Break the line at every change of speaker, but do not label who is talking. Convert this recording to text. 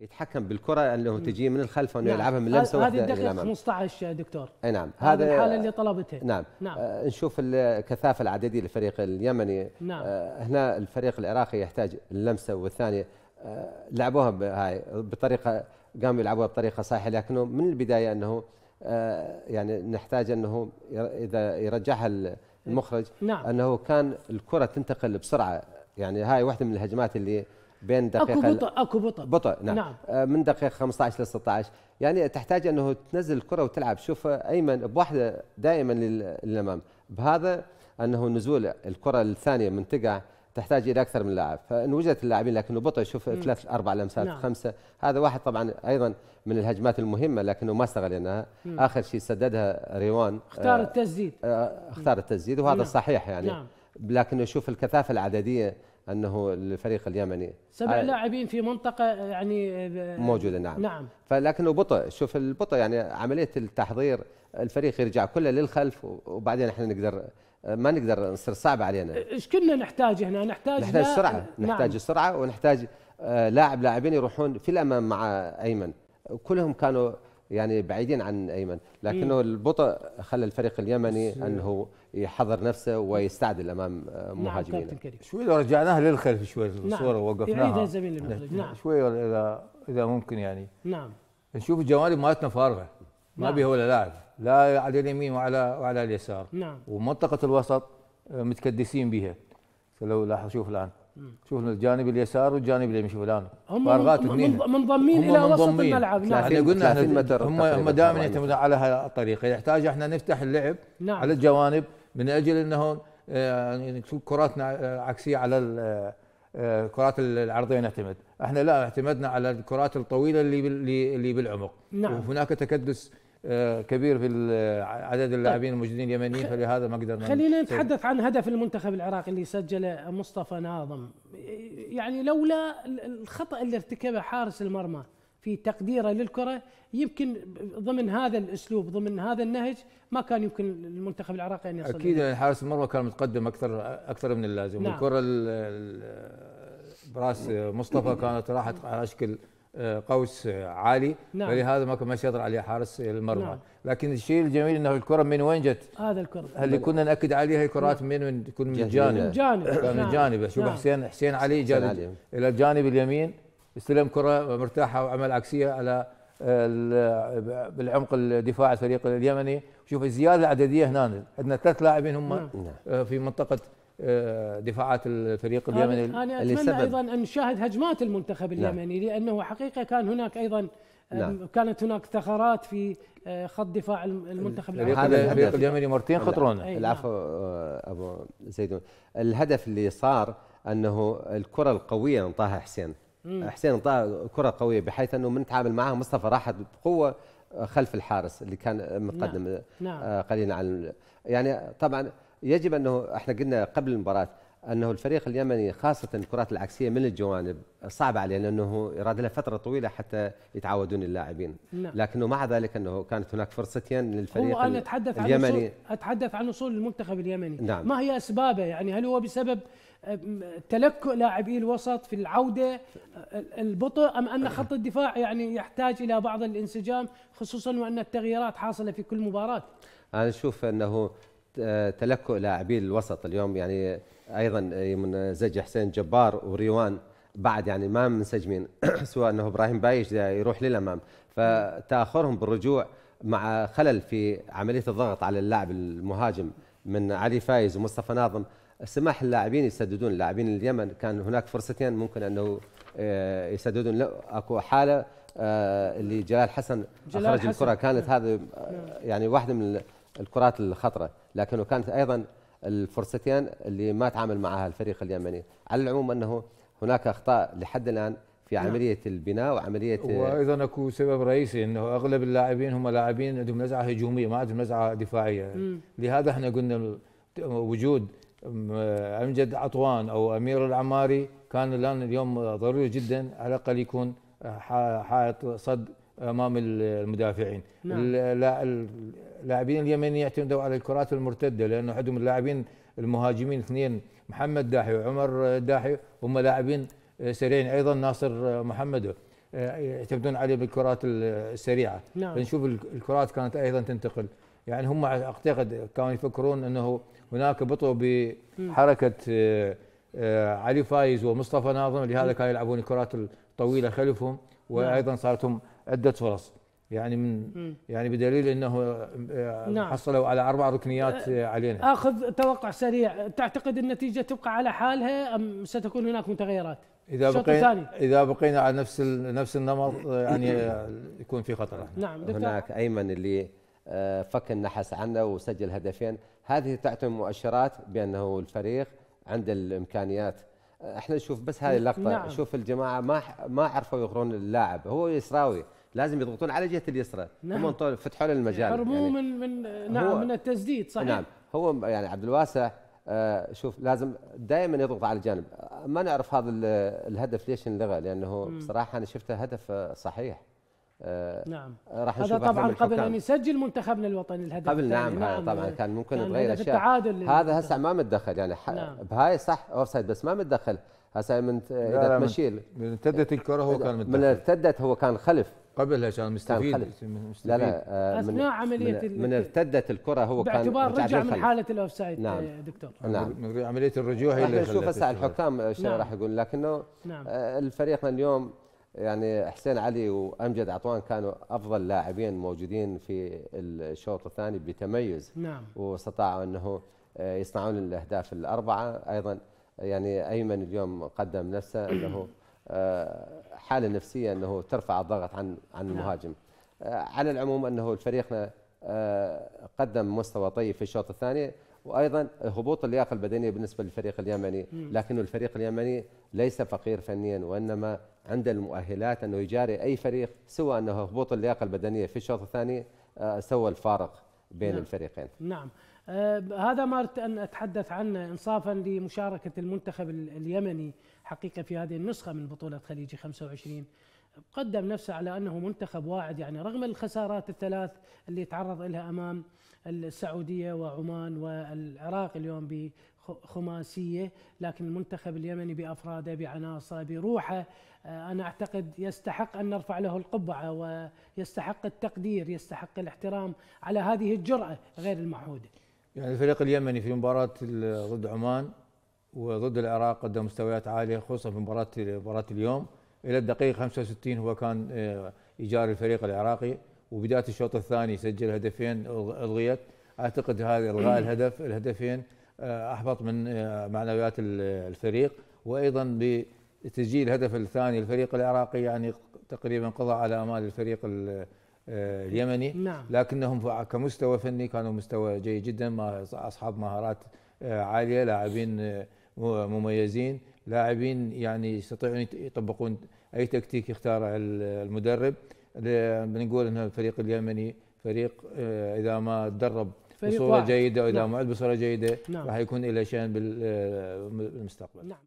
يتحكم بالكره اللي تجي من الخلف وانه نعم. يلعبها من لمسه هذه الدقيقه
15 يا دكتور
اي نعم هذا الحاله اللي طلبتها نعم, نعم. آه نشوف الكثافه العدديه للفريق اليمني
نعم. آه
هنا الفريق العراقي يحتاج اللمسه والثانيه آه لعبوها بهاي بطريقه قاموا يلعبوها بطريقه صحيحه لكنه من البدايه انه آه يعني نحتاج انه اذا يرجعها المخرج نعم. انه كان الكره تنتقل بسرعه يعني هاي واحده من الهجمات اللي بين دقيقه اكو بطء اكو بطء بطء نعم, نعم. آه، من دقيقه 15 ل 16 يعني تحتاج انه تنزل الكره وتلعب شوف ايمن بوحده دائما للامام بهذا انه نزول الكره الثانيه من تقع تحتاج الى اكثر من لاعب فان وجدت اللاعبين لكنه بطء شوف ثلاث اربع لمسات نعم. خمسه هذا واحد طبعا ايضا من الهجمات المهمه لكنه ما استغل لانها اخر شيء سددها ريوان آه، اختار التسديد آه اختار التسديد وهذا نعم. صحيح يعني نعم. لكن شوف الكثافه العدديه انه الفريق اليمني سبع آه،
لاعبين في منطقه يعني موجوده
نعم نعم فلكنه بطء شوف البطء يعني عمليه التحضير الفريق يرجع كله للخلف وبعدين احنا نقدر ما نقدر نصير صعب علينا
ايش كنا نحتاج هنا نحتاج نحتاج لا... نعم. نحتاج نعم.
السرعه ونحتاج آه، لاعب لاعبين يروحون في الامام مع ايمن كلهم كانوا يعني بعيدين عن ايمن لكنه البطء خلى الفريق اليمني انه يحضر نفسه ويستعدل امام نعم، مهاجمينه
نعم كابتن شوي لو رجعناها للخلف شوي نعم، الصوره نعم. وقفناها الزميل نعم شوي اذا اذا ممكن يعني نعم نشوف الجوانب مالتنا فارغه ما نعم. بيها ولا لاعب لا على اليمين وعلى وعلى اليسار نعم ومنطقه الوسط آه، متكدسين بها فلو لاحظ شوف الان شوفنا الجانب اليسار والجانب اليمين شوف الان فارغات اثنين
منضمين الى وسط الملعب نعم احنا قلنا احنا
هم هم دائما يعتمدون على هالطريقه يحتاج احنا نفتح اللعب نعم. على الجوانب من اجل انه آه، يعني كراتنا آه، عكسيه على الكرات آه، العرضيه نعتمد احنا لا اعتمدنا على الكرات الطويله اللي اللي بالعمق نعم. وهناك تكدس آه، كبير في عدد اللاعبين الموجودين اليمنيين فلهذا ما قدرنا خلينا نتحدث
عن هدف المنتخب العراقي اللي سجله مصطفى ناظم يعني لولا الخطا اللي ارتكبه حارس المرمى في تقديره للكره يمكن ضمن هذا الاسلوب ضمن هذا النهج ما كان يمكن المنتخب العراقي ان يصل اكيد
يعني حارس المرمى كان متقدم اكثر اكثر من اللازم نعم. والكره براس مصطفى كانت راحت على شكل قوس عالي نعم. فلهذا ما كان ما يسيطر عليه حارس المرمى نعم. لكن الشيء الجميل انه الكره من وين جت؟ هذا الكره اللي كنا ناكد عليها الكرات نعم. من من تكون من الجانب من نعم. جانب من جانب نعم. شوف نعم. حسين حسين علي جاء الى الجانب اليمين استلم كره مرتاحه وعمل عكسيه على آه، بالعمق الدفاع الفريق اليمني شوف الزياده العدديه هنا عندنا ثلاث لاعبين هم نعم. آه، في منطقه آه، دفاعات الفريق اليمني أنا أتمنى سبب أيضا
أن نشاهد هجمات المنتخب نعم. اليمني نعم. لأنه حقيقة كان هناك أيضا آه، نعم. كانت هناك ثغرات في آه، خط دفاع المنتخب اليمني هذا
الفريق اليمني مرتين خطرونا العفو نعم. أبو زيدون الهدف اللي صار أنه الكرة القوية انطاها حسين مم. حسين انطاها كرة قوية بحيث أنه من تعامل معها مصطفى راحت بقوة خلف الحارس اللي كان متقدم نعم. نعم. قليلا عن يعني طبعا يجب انه احنا قلنا قبل المباراه انه الفريق اليمني خاصه الكرات العكسيه من الجوانب صعبه عليه لانه يراد له فتره طويله حتى يتعودون اللاعبين نعم. لكنه مع ذلك انه كانت هناك فرصتين للفريق هو أنا أتحدث اليمني عن
اتحدث عن وصول المنتخب اليمني نعم. ما هي اسبابه يعني هل هو بسبب تلكؤ لاعبي الوسط في العوده البطء ام ان خط الدفاع يعني يحتاج الى بعض الانسجام خصوصا وان التغييرات حاصله في كل مباراه
انا اشوف انه تلكؤ لاعبي الوسط اليوم يعني ايضا من زج حسين جبار وريوان بعد يعني ما منسجمين سواء انه ابراهيم بايش يروح للامام فتاخرهم بالرجوع مع خلل في عمليه الضغط على اللاعب المهاجم من علي فايز ومصطفى ناظم سماح اللاعبين يسددون اللاعبين اليمن كان هناك فرصتين ممكن انه آه، يسددون اكو حاله آه، اللي جلال حسن جلال اخرج حسن. الكره كانت نعم. هذه آه، يعني واحده من الكرات الخطره لكن وكانت ايضا الفرصتين اللي ما تعامل معها الفريق اليمني على العموم انه هناك اخطاء لحد الان في نعم. عمليه البناء وعمليه
وايضا اكو سبب رئيسي انه اغلب اللاعبين هم لاعبين عندهم نزعه هجوميه ما عندهم نزعه دفاعيه م. لهذا احنا قلنا وجود امجد عطوان او امير العماري كان الان اليوم ضروري جدا على الاقل يكون حائط صد امام المدافعين نعم. اللاعبين اليمنيين يعتمدوا على الكرات المرتده لانه عندهم اللاعبين المهاجمين اثنين محمد داحي وعمر داحي هم لاعبين سريعين ايضا ناصر محمد آه، يعتمدون عليه بالكرات السريعه نعم. فنشوف الكرات كانت ايضا تنتقل يعني هم اعتقد كانوا يفكرون انه هناك بطء بحركه آه، آه، علي فايز ومصطفى ناظم لهذا نعم. كانوا يلعبون الكرات الطويله خلفهم نعم. وايضا صارت عده فرص يعني من يعني بدليل انه آه، نعم. حصلوا على اربع ركنيات آه، آه، علينا
اخذ توقع سريع تعتقد النتيجه تبقى على حالها ام ستكون هناك متغيرات اذا بقينا
اذا بقينا على نفس نفس النمط يعني يكون في خطر نعم, نعم، هناك ايمن اللي فك النحس
عنه وسجل هدفين هذه تعطي مؤشرات بانه الفريق عنده الامكانيات احنا نشوف بس هذه اللقطه نعم. شوف الجماعه ما ما عرفوا يغرون اللاعب هو يسراوي لازم يضغطون على جهه اليسرى نعم. هم فتحوا له المجال يعني يعني
من من نعم من التسديد صحيح نعم
هو يعني عبد الواسع آه شوف لازم دائما يضغط على الجانب ما نعرف هذا الهدف ليش انلغى لانه م. بصراحه انا شفته هدف صحيح آه، نعم راح هذا طبعا قبل ان
يسجل منتخبنا الوطني الهدف قبل نعم, نعم طبعا نعم. كان ممكن تغير اشياء هذا هسه
ما متدخل يعني نعم. بهاي صح سايد بس ما متدخل هسه من اذا تمشيل من ارتدت الكره هو كان متدخل من ارتدت هو كان خلف قبل عشان طيب،
مستفيد لا لا آه
اثناء عمليه من, من ارتدت الكره هو باعتبار كان باعتبار رجع من حاله
الاوفسايد نعم آه، دكتور
نعم من عمليه الرجوع هي اللي نشوف هسه الحكام آه، شنو نعم راح يقول لكنه نعم آه، الفريق اليوم يعني حسين علي وامجد عطوان كانوا افضل لاعبين موجودين في الشوط الثاني بتميز نعم واستطاعوا انه يصنعون الاهداف الاربعه ايضا يعني ايمن اليوم قدم نفسه انه حاله نفسيه انه ترفع الضغط عن عن نعم. المهاجم آه، على العموم انه فريقنا آه، قدم مستوى طيب في الشوط الثاني وايضا هبوط اللياقه البدنيه بالنسبه للفريق اليمني لكن الفريق اليمني ليس فقير فنيا وانما عنده المؤهلات انه يجاري اي فريق سوى انه هبوط اللياقه البدنيه في الشوط الثاني آه، سوى الفارق بين نعم. الفريقين
نعم آه هذا ما اردت ان اتحدث عنه انصافا لمشاركه المنتخب اليمني حقيقه في هذه النسخه من بطوله خليجي 25 قدم نفسه على انه منتخب واعد يعني رغم الخسارات الثلاث اللي تعرض لها امام السعوديه وعمان والعراق اليوم بخماسيه لكن المنتخب اليمني بافراده بعناصره بروحه آه، انا اعتقد يستحق ان نرفع له القبعه ويستحق التقدير يستحق الاحترام على هذه الجراه غير المعهوده.
يعني الفريق اليمني في مباراه ضد عمان وضد العراق قدم مستويات عاليه خصوصا في مباراه مباراه اليوم الى الدقيقه 65 هو كان آه، ايجار الفريق العراقي وبدايه الشوط الثاني سجل هدفين الغيت اعتقد هذا الغاء الهدف الهدفين آه، احبط من آه، معنويات الفريق وايضا بتسجيل الهدف الثاني الفريق العراقي يعني تقريبا قضى على امال الفريق اليمني نعم. لكنهم كمستوى فني كانوا مستوى جيد جدا مع اصحاب مهارات عاليه لاعبين مميزين لاعبين يعني يستطيعون يطبقون اي تكتيك يختاره المدرب بنقول ان الفريق اليمني فريق آه، اذا ما تدرب بصوره واحد. جيده واذا نعم. ما بصوره جيده نعم. راح يكون له شان بالمستقبل آه، نعم.